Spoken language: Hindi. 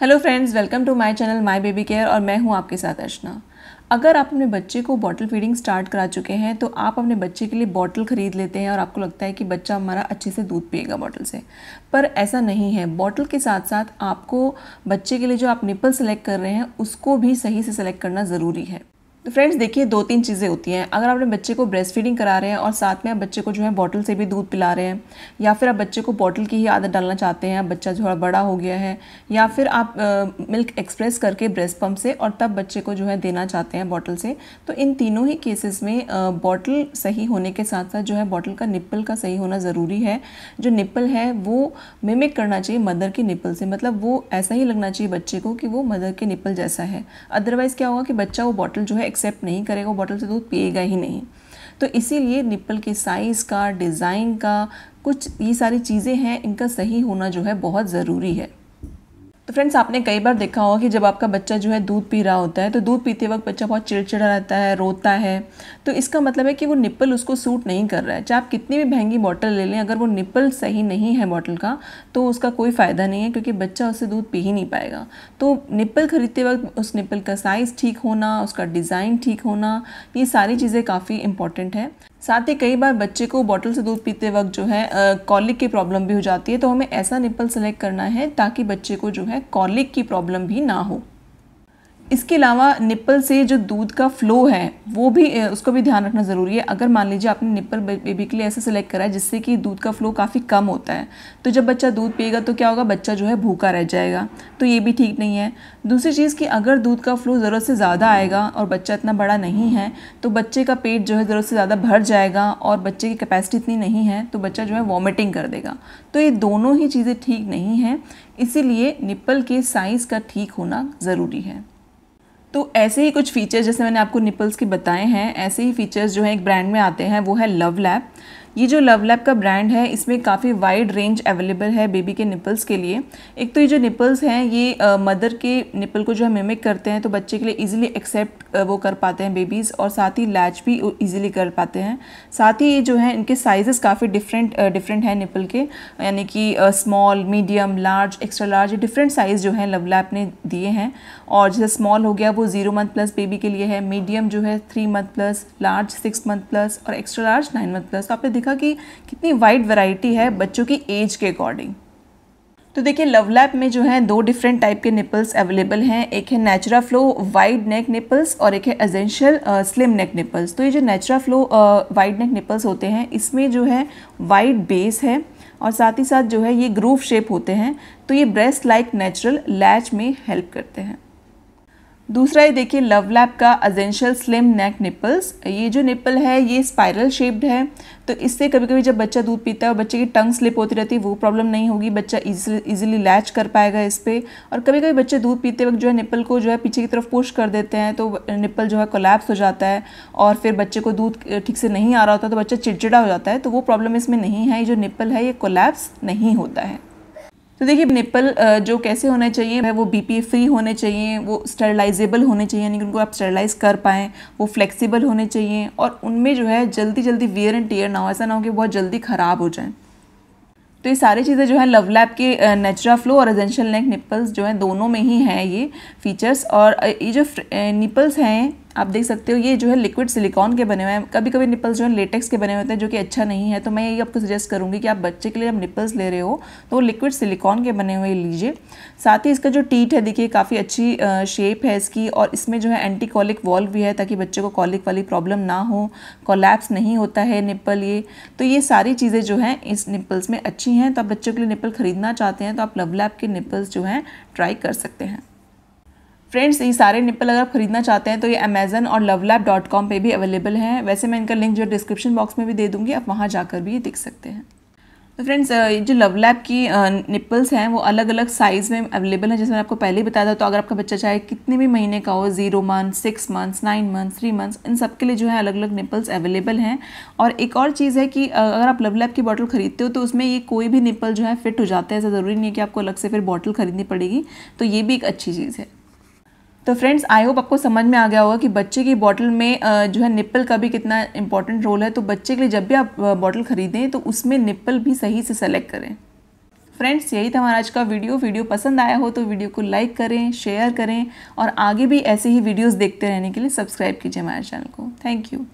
hello friends welcome to my channel my baby care और मैं हूं आपके साथ अर्चना अगर आप अपने बच्चे को बॉटल फीडिंग स्टार्ट करा चुके हैं तो आप अपने बच्चे के लिए बॉटल ख़रीद लेते हैं और आपको लगता है कि बच्चा हमारा अच्छे से दूध पिएगा बॉटल से पर ऐसा नहीं है बॉटल के साथ साथ आपको बच्चे के लिए जो आप निपल सेलेक्ट कर रहे हैं उसको भी सही से सेलेक्ट करना ज़रूरी है तो फ्रेंड्स देखिए दो तीन चीज़ें होती हैं अगर आप अपने बच्चे को ब्रेस्ट फीडिंग करा रहे हैं और साथ में आप बच्चे को जो है बॉटल से भी दूध पिला रहे हैं या फिर आप बच्चे को बॉटल की ही आदत डालना चाहते हैं बच्चा थोड़ा बड़ा हो गया है या फिर आप आ, मिल्क एक्सप्रेस करके ब्रेस्ट पम्प से और तब बच्चे को जो है देना चाहते हैं बॉटल से तो इन तीनों ही केसेस में बॉटल सही होने के साथ साथ जो है बॉटल का निप्पल का सही होना ज़रूरी है जो निप्पल है वो मिमिक करना चाहिए मदर के निप्पल से मतलब वो ऐसा ही लगना चाहिए बच्चे को कि वो मदर के निप्पल जैसा है अदरवाइज़ क्या होगा कि बच्चा वो बॉटल जो है एक्सेप्ट नहीं करेगा वो बॉटल से दूध पिएगा ही नहीं तो इसीलिए निप्पल के साइज़ का डिज़ाइन का कुछ ये सारी चीज़ें हैं इनका सही होना जो है बहुत ज़रूरी है तो फ्रेंड्स आपने कई बार देखा होगा कि जब आपका बच्चा जो है दूध पी रहा होता है तो दूध पीते वक्त बच्चा बहुत चिड़चिड़ा रहता है रोता है तो इसका मतलब है कि वो निप्पल उसको सूट नहीं कर रहा है चाहे आप कितनी भी महंगी बॉटल ले लें अगर वो निप्पल सही नहीं है बॉटल का तो उसका कोई फ़ायदा नहीं है क्योंकि बच्चा उससे दूध पी ही नहीं पाएगा तो निप्पल ख़रीदते वक्त उस निप्पल का साइज़ ठीक होना उसका डिज़ाइन ठीक होना ये सारी चीज़ें काफ़ी इंपॉर्टेंट है साथ ही कई बार बच्चे को बॉटल से दूध पीते वक्त जो है कॉलिक की प्रॉब्लम भी हो जाती है तो हमें ऐसा निपल सेलेक्ट करना है ताकि बच्चे को जो है कॉलिक की प्रॉब्लम भी ना हो इसके अलावा निप्पल से जो दूध का फ्लो है वो भी उसको भी ध्यान रखना ज़रूरी है अगर मान लीजिए आपने निप्पल बेबी के लिए ऐसे सेलेक्ट करा है जिससे कि दूध का फ्लो काफ़ी कम होता है तो जब बच्चा दूध पिएगा तो क्या होगा बच्चा जो है भूखा रह जाएगा तो ये भी ठीक नहीं है दूसरी चीज़ कि अगर दूध का फ्लो ज़रूरत से ज़्यादा आएगा और बच्चा इतना बड़ा नहीं है तो बच्चे का पेट जो है ज़रूरत से ज़्यादा भर जाएगा और बच्चे की कैपेसिटी इतनी नहीं है तो बच्चा जो है वॉमिटिंग कर देगा तो ये दोनों ही चीज़ें ठीक नहीं हैं इसीलिए निप्पल के साइज़ का ठीक होना ज़रूरी है तो ऐसे ही कुछ फ़ीचर्स जैसे मैंने आपको निपल्स के बताए हैं ऐसे ही फ़ीचर्स जो है एक ब्रांड में आते हैं वो है लव लैब ये जो लव लैब का ब्रांड है इसमें काफ़ी वाइड रेंज अवेलेबल है बेबी के निपल्स के लिए एक तो ये जो निपल्स हैं ये मदर के निपल को जो है मिमिक करते हैं तो बच्चे के लिए इजीली एक्सेप्ट वो कर पाते हैं बेबीज़ और साथ ही लैच भी ईजिली कर पाते हैं साथ ही ये जो है इनके साइजेस काफ़ी डिफरेंट डिफरेंट हैं निपल के यानी कि small medium large extra large different size जो है लव लैब ने दिए हैं और जैसे स्मॉल हो गया वो ज़ीरो मंथ प्लस बेबी के लिए है मीडियम जो है three month plus large six month plus और extra large nine month plus तो आपने देखा कि कितनी वाइड वैरायटी है बच्चों की एज के अकॉर्डिंग तो देखिए लव लैप में जो है दो डिफरेंट टाइप के निपल्स अवेलेबल हैं एक है natura flow wide neck nipples और एक है एजेंशियल स्लिम नेक निपल्स तो ये जो natura flow wide neck nipples होते हैं इसमें जो है वाइड बेस है और साथ ही साथ जो है ये ग्रूव शेप होते हैं तो ये ब्रेस्ट लाइक नेचुरल लैच में हेल्प करते हैं दूसरा ये देखिए लव लैप का अजेंशियल स्लिम नेक निपल्स ये जो निप्पल है ये स्पाइरल शेप्ड है तो इससे कभी कभी जब बच्चा दूध पीता है और बच्चे की टंग स्लिप होती रहती है वो प्रॉब्लम नहीं होगी बच्चा इजीली लैच कर पाएगा इस पर और कभी कभी बच्चे दूध पीते वक्त जो है निपल को जो है पीछे की तरफ पुश कर देते हैं तो निप्पल जो है कोलैप्स हो जाता है और फिर बच्चे को दूध ठीक से नहीं आ रहा होता तो बच्चा चिड़चिड़ा हो जाता है तो वो प्रॉब्लम इसमें नहीं है ये जो निप्पल है ये कोलैप्स नहीं होता है तो देखिए निप्पल जो कैसे होने चाहिए वो बीपीए फ्री होने चाहिए वो स्टरलाइजेबल होने चाहिए यानी कि उनको आप स्टरलाइज कर पाएँ वो फ्लेक्सिबल होने चाहिए और उनमें जो है जल्दी जल्दी वियर एंड टीयर ना हो ऐसा ना हो कि बहुत जल्दी ख़राब हो जाए तो ये सारी चीज़ें जो है लव लैब के नेचुरा फ्लो और एजेंशियल नेक निपल्स जो हैं दोनों में ही हैं ये फीचर्स और ये जो निपल्स हैं आप देख सकते हो ये जो है लिक्विड सिलिकॉन के बने हुए हैं कभी कभी निपल्स जो है लेटेक्स के बने होते हैं जो कि अच्छा नहीं है तो मैं ये आपको सजेस्ट करूँगी कि आप बच्चे के लिए आप निपल्स ले रहे हो तो लिक्विड सिलिकॉन के बने हुए लीजिए साथ ही इसका जो टीट है देखिए काफ़ी अच्छी शेप है इसकी और इसमें जो है एंटी कॉलिक वॉल्व भी है ताकि बच्चे को कॉलिक वाली प्रॉब्लम ना हो कोलैप्स नहीं होता है निपल ये तो ये सारी चीज़ें जो हैं इस निपल्स में अच्छी हैं तो आप बच्चों के लिए निपल ख़रीदना चाहते हैं तो आप लवलैप के निपल्स जो हैं ट्राई कर सकते हैं फ्रेंड्स ये सारे निप्पल अगर आप खरीदना चाहते हैं तो ये अमेजन और लवलैब डॉट कॉम पर भी अवेलेबल हैं वैसे मैं इनका लिंक जो डिस्क्रिप्शन बॉक्स में भी दे दूँगी आप वहाँ जाकर भी ये देख सकते हैं तो फ्रेंड्स जो लव लैब की निप्पल्स हैं वो अलग अलग साइज़ में अवेलेबल हैं जैसे मैंने आपको पहले ही बताया था तो अगर आपका बच्चा चाहे कितने भी महीने का हो zero month six months nine months three months इन सब के लिए जो है अलग अलग निप्पल्स अवेलेबल हैं और एक और चीज़ है कि अगर आप लव लैब की बॉटल खरीदते हो तो उसमें ये कोई भी निप्पल जो है फिट हो जाते हैं ऐसा ज़रूरी नहीं है कि आपको अलग से फिर बॉटल खरीदनी पड़ेगी तो ये भी एक अच्छी चीज़ है तो फ्रेंड्स आई होप आपको समझ में आ गया होगा कि बच्चे की बॉटल में जो है निप्पल का भी कितना इंपॉर्टेंट रोल है तो बच्चे के लिए जब भी आप बॉटल ख़रीदें तो उसमें निप्पल भी सही से सेलेक्ट करें फ्रेंड्स यही था हमारा आज का वीडियो वीडियो पसंद आया हो तो वीडियो को लाइक करें शेयर करें और आगे भी ऐसे ही वीडियोस देखते रहने के लिए सब्सक्राइब कीजिए हमारे चैनल को थैंक यू